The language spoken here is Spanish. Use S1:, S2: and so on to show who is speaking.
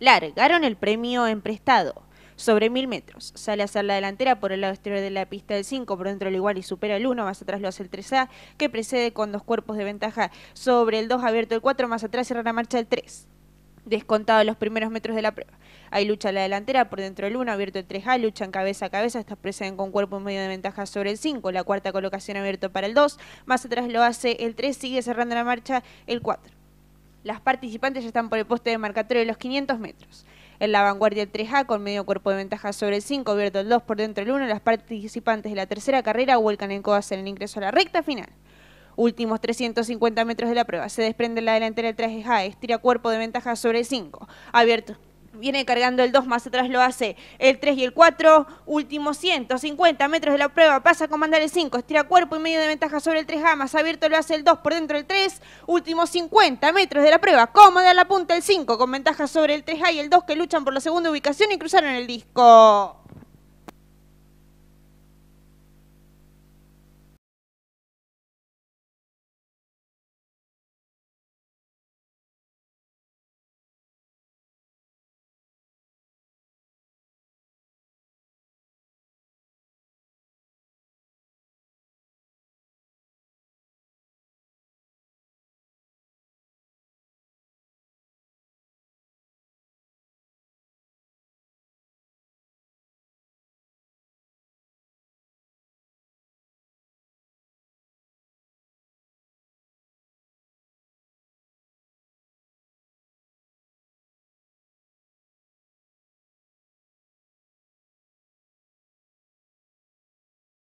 S1: largaron el premio emprestado. Sobre mil metros, sale a hacer la delantera por el lado exterior de la pista del 5, por dentro lo igual y supera el 1, más atrás lo hace el 3A, que precede con dos cuerpos de ventaja sobre el 2, abierto el 4, más atrás cierra la marcha el 3 descontado los primeros metros de la prueba. Hay lucha la delantera, por dentro del 1, abierto el 3A, luchan cabeza a cabeza, estas preceden con cuerpo en medio de ventaja sobre el 5, la cuarta colocación abierto para el 2, más atrás lo hace el 3, sigue cerrando la marcha el 4. Las participantes ya están por el poste de marcatorio de los 500 metros. En la vanguardia el 3A, con medio cuerpo de ventaja sobre el 5, abierto el 2 por dentro del 1, las participantes de la tercera carrera vuelcan en codas en el ingreso a la recta final. Últimos 350 metros de la prueba, se desprende la delantera el 3A, estira cuerpo de ventaja sobre el 5, abierto viene cargando el 2, más atrás lo hace el 3 y el 4. Último 150 metros de la prueba, pasa a comandar el 5, estira cuerpo y medio de ventaja sobre el 3 a más abierto lo hace el 2 por dentro del 3. último 50 metros de la prueba, cómoda la punta el 5, con ventaja sobre el 3A y el 2 que luchan por la segunda ubicación y cruzaron el disco.